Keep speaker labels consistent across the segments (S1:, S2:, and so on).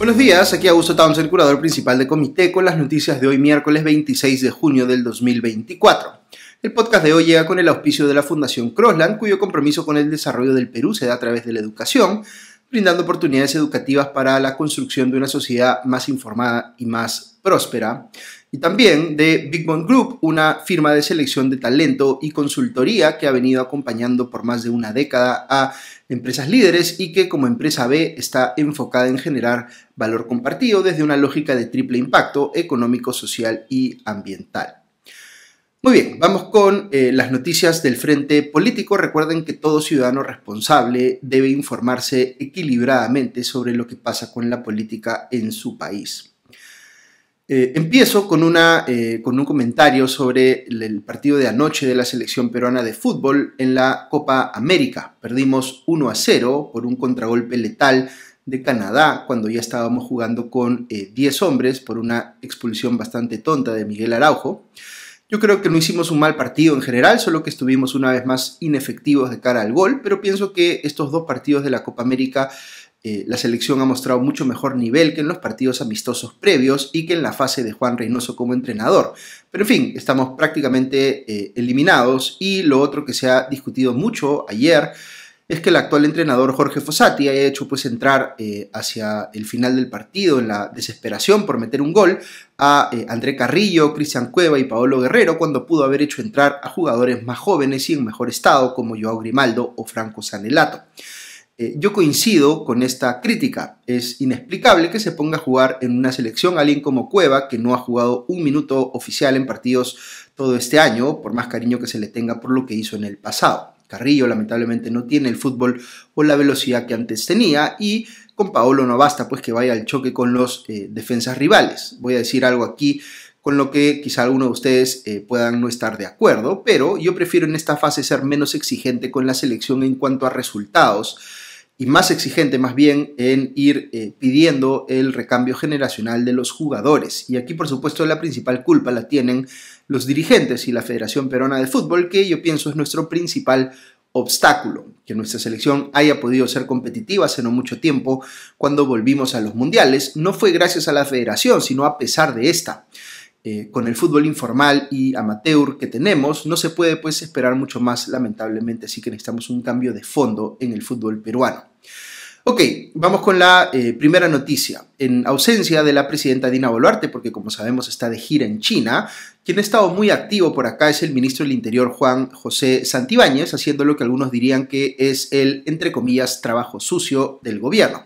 S1: Buenos días, aquí Augusto el curador principal de Comité, con las noticias de hoy miércoles 26 de junio del 2024. El podcast de hoy llega con el auspicio de la Fundación Crosland, cuyo compromiso con el desarrollo del Perú se da a través de la educación, brindando oportunidades educativas para la construcción de una sociedad más informada y más próspera y también de Big Bond Group, una firma de selección de talento y consultoría que ha venido acompañando por más de una década a empresas líderes y que como empresa B está enfocada en generar valor compartido desde una lógica de triple impacto económico, social y ambiental. Muy bien, vamos con eh, las noticias del frente político. Recuerden que todo ciudadano responsable debe informarse equilibradamente sobre lo que pasa con la política en su país. Eh, empiezo con, una, eh, con un comentario sobre el, partido de anoche de la selección peruana de fútbol en la Copa América. Perdimos 1 a 0 por un contragolpe letal de Canadá cuando ya estábamos jugando con 10 eh, hombres por una expulsión bastante tonta de Miguel Araujo. Yo creo que no hicimos un mal partido en general, solo que estuvimos una vez más inefectivos de cara al gol, pero pienso que estos dos partidos de la Copa América eh, la selección ha mostrado mucho mejor nivel que en los partidos amistosos previos y que en la fase de Juan Reynoso como entrenador. Pero en fin, estamos prácticamente eh, eliminados y lo otro que se ha discutido mucho ayer es que el actual entrenador Jorge Fossati haya hecho pues entrar eh, hacia el final del partido en la desesperación por meter un gol a André Carrillo, Cristian Cueva y Paolo Guerrero cuando pudo haber hecho entrar a jugadores más jóvenes y en mejor estado como Joao Grimaldo o Franco Sanelato. Eh, yo coincido con esta crítica. Es inexplicable que se ponga a jugar en una selección alguien como Cueva, que no ha jugado un minuto oficial en partidos todo este año, por más cariño que se le tenga por lo que hizo en el pasado. Carrillo lamentablemente no tiene el fútbol o la velocidad que antes tenía y con Paolo no basta pues que vaya al choque con los eh, defensas rivales. Voy a decir algo aquí con lo que quizá alguno de ustedes eh, puedan no estar de acuerdo, pero yo prefiero en esta fase ser menos exigente con la selección en cuanto a resultados y más exigente más bien en ir eh, pidiendo el recambio generacional de los jugadores. Y aquí por supuesto la principal culpa la tienen los dirigentes y la Federación Peruana de Fútbol, que yo pienso es nuestro principal obstáculo. Que nuestra selección haya podido ser competitiva hace no mucho tiempo cuando volvimos a los mundiales no fue gracias a la federación, sino a pesar de esta. Eh, con el fútbol informal y amateur que tenemos, no se puede pues esperar mucho más, lamentablemente, así que necesitamos un cambio de fondo en el fútbol peruano. Ok, vamos con la eh, primera noticia. En ausencia de la presidenta Dina Boluarte, porque como sabemos está de gira en China, quien ha estado muy activo por acá es el ministro del Interior Juan José Santibáñez, haciendo lo que algunos dirían que es el, entre comillas, trabajo sucio del gobierno.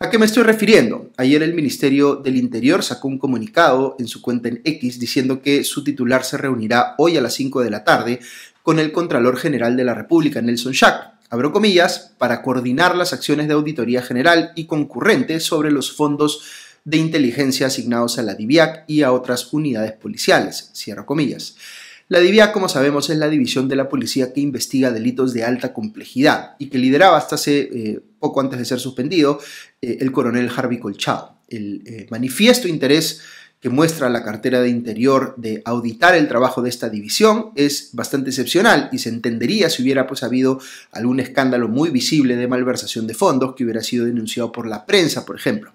S1: ¿A qué me estoy refiriendo? Ayer el Ministerio del Interior sacó un comunicado en su cuenta en X diciendo que su titular se reunirá hoy a las 5 de la tarde con el Contralor General de la República, Nelson Shack, abro comillas, para coordinar las acciones de auditoría general y concurrente sobre los fondos de inteligencia asignados a la DIVIAC y a otras unidades policiales, cierro comillas. La DIVIAC, como sabemos, es la división de la policía que investiga delitos de alta complejidad y que lideraba hasta hace eh, poco antes de ser suspendido eh, el coronel Harvey Colchado. El eh, manifiesto interés que muestra la cartera de interior de auditar el trabajo de esta división es bastante excepcional y se entendería si hubiera pues habido algún escándalo muy visible de malversación de fondos que hubiera sido denunciado por la prensa, por ejemplo.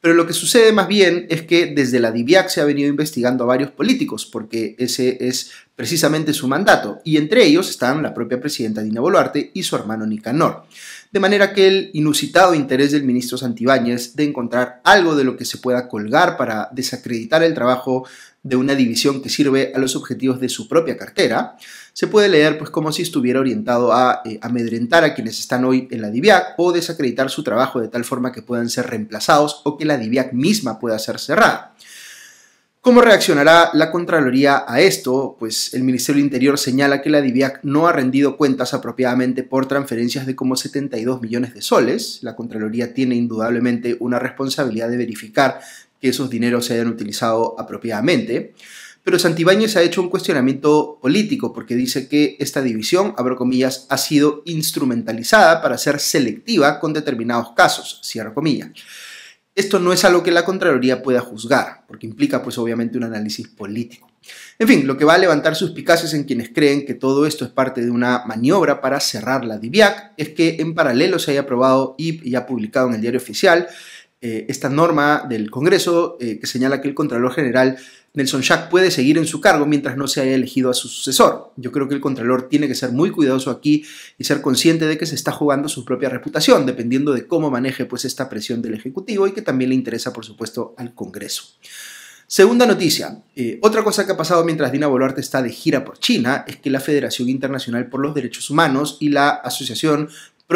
S1: Pero lo que sucede más bien es que desde la DIVIAC se ha venido investigando a varios políticos, porque ese es precisamente su mandato, y entre ellos están la propia presidenta Dina Boluarte y su hermano Nicanor de manera que el inusitado interés del ministro Santibáñez de encontrar algo de lo que se pueda colgar para desacreditar el trabajo de una división que sirve a los objetivos de su propia cartera, se puede leer pues como si estuviera orientado a eh, amedrentar a quienes están hoy en la DIVIAC o desacreditar su trabajo de tal forma que puedan ser reemplazados o que la DIVIAC misma pueda ser cerrada. ¿Cómo reaccionará la Contraloría a esto? Pues el Ministerio del Interior señala que la DIVIAC no ha rendido cuentas apropiadamente por transferencias de como 72 millones de soles. La Contraloría tiene indudablemente una responsabilidad de verificar que esos dineros se hayan utilizado apropiadamente. Pero Santibáñez ha hecho un cuestionamiento político porque dice que esta división, abro comillas, ha sido instrumentalizada para ser selectiva con determinados casos, cierro comillas. Esto no es algo que la Contraloría pueda juzgar, porque implica pues obviamente un análisis político. En fin, lo que va a levantar suspicacias en quienes creen que todo esto es parte de una maniobra para cerrar la DIVIAC es que en paralelo se haya aprobado y ya publicado en el diario oficial eh, esta norma del Congreso eh, que señala que el Contralor General Nelson Schack puede seguir en su cargo mientras no se haya elegido a su sucesor. Yo creo que el Contralor tiene que ser muy cuidadoso aquí y ser consciente de que se está jugando su propia reputación, dependiendo de cómo maneje pues esta presión del Ejecutivo y que también le interesa, por supuesto, al Congreso. Segunda noticia, eh, otra cosa que ha pasado mientras Dina Boluarte está de gira por China es que la Federación Internacional por los Derechos Humanos y la Asociación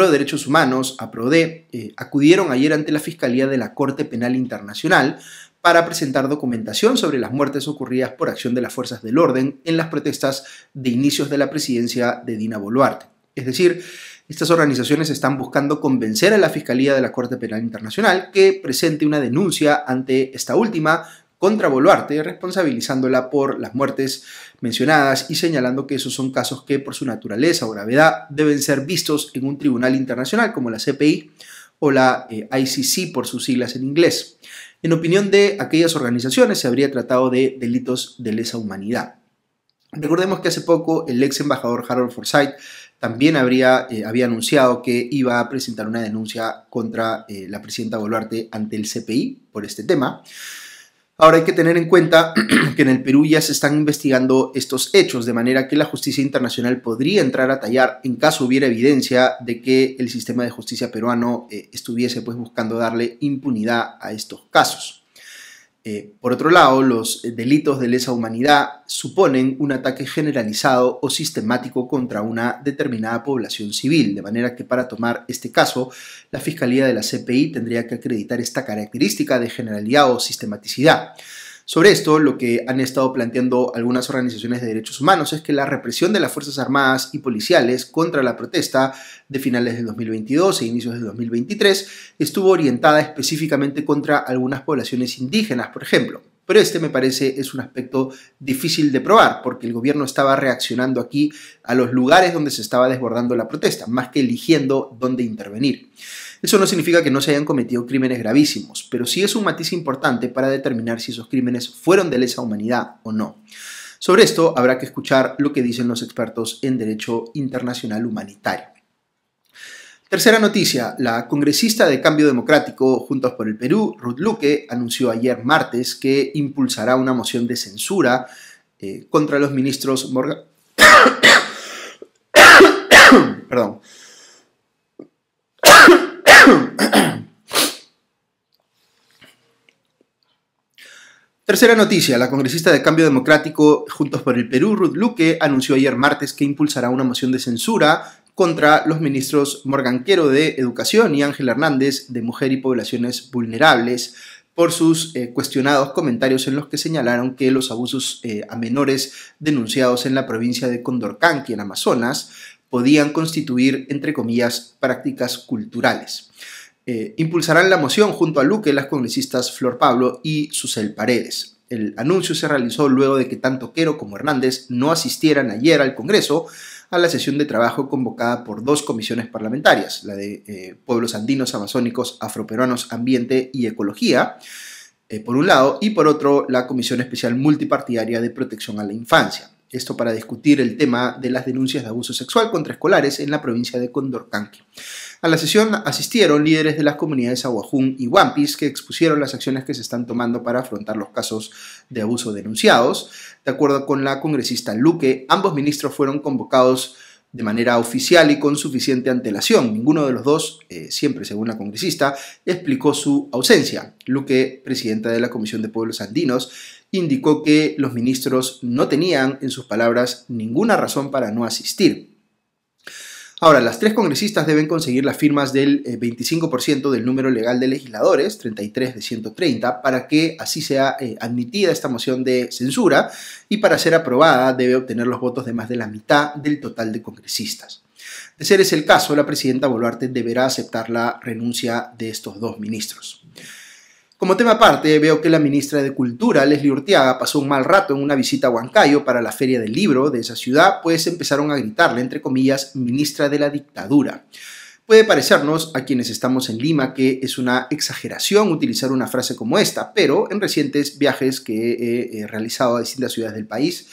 S1: derechos humanos, a eh, acudieron ayer ante la Fiscalía de la Corte Penal Internacional para presentar documentación sobre las muertes ocurridas por acción de las fuerzas del orden en las protestas de inicios de la presidencia de Dina Boluarte. Es decir, estas organizaciones están buscando convencer a la Fiscalía de la Corte Penal Internacional que presente una denuncia ante esta última contra Boluarte, responsabilizándola por las muertes mencionadas y señalando que esos son casos que por su naturaleza o gravedad deben ser vistos en un tribunal internacional como la CPI o la eh, ICC por sus siglas en inglés. En opinión de aquellas organizaciones se habría tratado de delitos de lesa humanidad. Recordemos que hace poco el ex embajador Harold Forsyth también habría, eh, había anunciado que iba a presentar una denuncia contra eh, la presidenta Boluarte ante el CPI por este tema. Ahora hay que tener en cuenta que en el Perú ya se están investigando estos hechos, de manera que la justicia internacional podría entrar a tallar en caso hubiera evidencia de que el sistema de justicia peruano eh, estuviese pues buscando darle impunidad a estos casos. Eh, por otro lado, los eh, delitos de lesa humanidad suponen un ataque generalizado o sistemático contra una determinada población civil, de manera que para tomar este caso, la Fiscalía de la CPI tendría que acreditar esta característica de generalidad o sistematicidad. Sobre esto, lo que han estado planteando algunas organizaciones de derechos humanos es que la represión de las Fuerzas Armadas y policiales contra la protesta de finales de 2022 e inicios de 2023 estuvo orientada específicamente contra algunas poblaciones indígenas, por ejemplo. Pero este me parece es un aspecto difícil de probar, porque el gobierno estaba reaccionando aquí a los lugares donde se estaba desbordando la protesta, más que eligiendo dónde intervenir. Eso no significa que no se hayan cometido crímenes gravísimos, pero sí es un matiz importante para determinar si esos crímenes fueron de lesa humanidad o no. Sobre esto habrá que escuchar lo que dicen los expertos en Derecho Internacional Humanitario. Tercera noticia, la congresista de Cambio Democrático Juntos por el Perú, Ruth Luque, anunció ayer martes que impulsará una moción de censura eh, contra los ministros Morgan, Tercera noticia, la congresista de Cambio Democrático Juntos por el Perú, Ruth Luque, anunció ayer martes que impulsará una moción de censura contra los ministros Morganquero de Educación y Ángel Hernández de Mujer y Poblaciones Vulnerables por sus eh, cuestionados comentarios en los que señalaron que los abusos eh, a menores denunciados en la provincia de Condorcanqui, en Amazonas, podían constituir, entre comillas, prácticas culturales. Eh, impulsarán la moción junto a Luque las congresistas Flor Pablo y Susel Paredes. El anuncio se realizó luego de que tanto Quero como Hernández no asistieran ayer al Congreso a la sesión de trabajo convocada por dos comisiones parlamentarias, la de eh, Pueblos Andinos, Amazónicos, Afroperuanos, Ambiente y Ecología, eh, por un lado, y por otro, la Comisión Especial Multipartidaria de Protección a la Infancia. Esto para discutir el tema de las denuncias de abuso sexual contra escolares en la provincia de Condorcanqui. A la sesión asistieron líderes de las comunidades Aguajún y Huampis que expusieron las acciones que se están tomando para afrontar los casos de abuso denunciados. De acuerdo con la congresista Luque, ambos ministros fueron convocados de manera oficial y con suficiente antelación. Ninguno de los dos, eh, siempre según la congresista, explicó su ausencia. Luque, presidenta de la Comisión de Pueblos Andinos, indicó que los ministros no tenían, en sus palabras, ninguna razón para no asistir. Ahora, las tres congresistas deben conseguir las firmas del 25% eh, del número legal de legisladores, 33 de 130, para que así sea eh, admitida esta moción de censura y para ser aprobada debe obtener los votos de más de la mitad del total de congresistas. De ser ese el caso, la presidenta Boluarte deberá aceptar la renuncia de estos dos ministros. Como tema aparte, veo que la ministra de Cultura, Leslie Urteaga, pasó un mal rato en una visita a Huancayo para la Feria del Libro de esa ciudad, pues empezaron a gritarle, entre comillas, ministra de la dictadura. Puede parecernos a quienes estamos en Lima que es una exageración utilizar una frase como esta, pero en recientes viajes que he realizado a distintas ciudades del país,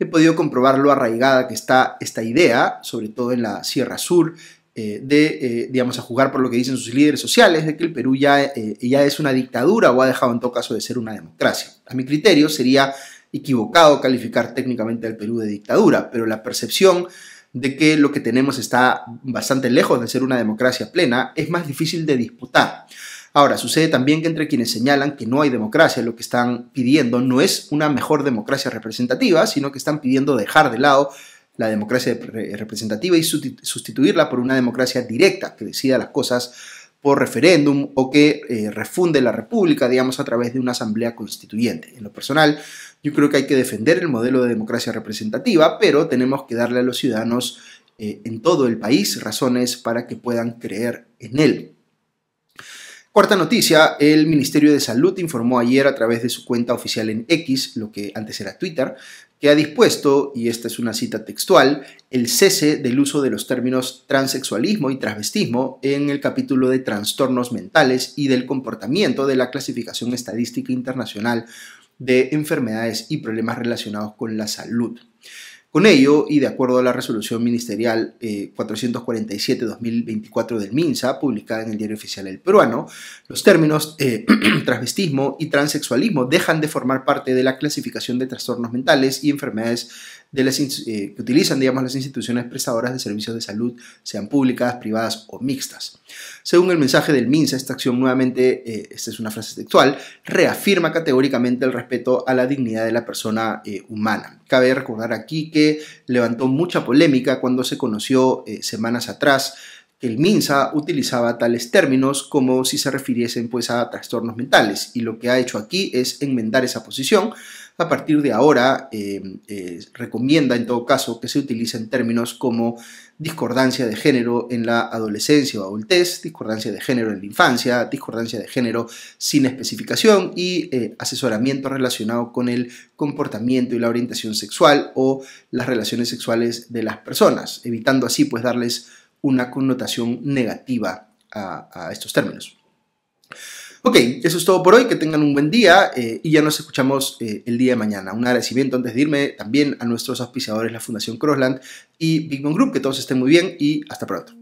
S1: he podido comprobar lo arraigada que está esta idea, sobre todo en la Sierra Sur, eh, de, eh, digamos, a jugar por lo que dicen sus líderes sociales, de que el Perú ya, eh, ya es una dictadura o ha dejado en todo caso de ser una democracia. A mi criterio sería equivocado calificar técnicamente al Perú de dictadura, pero la percepción de que lo que tenemos está bastante lejos de ser una democracia plena es más difícil de disputar. Ahora, sucede también que entre quienes señalan que no hay democracia, lo que están pidiendo no es una mejor democracia representativa, sino que están pidiendo dejar de lado la democracia representativa y sustituirla por una democracia directa que decida las cosas por referéndum o que eh, refunde la república, digamos, a través de una asamblea constituyente. En lo personal, yo creo que hay que defender el modelo de democracia representativa, pero tenemos que darle a los ciudadanos eh, en todo el país razones para que puedan creer en él. Cuarta noticia, el Ministerio de Salud informó ayer a través de su cuenta oficial en X, lo que antes era Twitter, que ha dispuesto, y esta es una cita textual, el cese del uso de los términos transexualismo y transvestismo en el capítulo de trastornos mentales y del comportamiento de la clasificación estadística internacional de enfermedades y problemas relacionados con la salud. Con ello, y de acuerdo a la resolución ministerial 447-2024 eh, del MINSA, publicada en el diario oficial El Peruano, los términos eh, transvestismo y transexualismo dejan de formar parte de la clasificación de trastornos mentales y enfermedades de las, eh, que utilizan digamos, las instituciones prestadoras de servicios de salud, sean públicas, privadas o mixtas. Según el mensaje del MINSA, esta acción nuevamente, eh, esta es una frase textual, reafirma categóricamente el respeto a la dignidad de la persona eh, humana. Cabe recordar aquí que levantó mucha polémica cuando se conoció semanas atrás el MINSA utilizaba tales términos como si se refiriesen pues a trastornos mentales y lo que ha hecho aquí es enmendar esa posición. A partir de ahora em, eh, recomienda en todo caso que se utilicen términos como discordancia de género en la adolescencia o adultez, discordancia de género en la infancia, discordancia de género sin especificación y eh, asesoramiento relacionado con el comportamiento y la orientación sexual o las relaciones sexuales de las personas, evitando así pues darles una connotación negativa a, estos términos. Ok, eso es todo por hoy, que tengan un buen día eh, y ya nos escuchamos eh, el día de mañana. Un agradecimiento antes de irme también a nuestros auspiciadores, la Fundación Crossland y Big Bang Group, que todos estén muy bien y hasta pronto.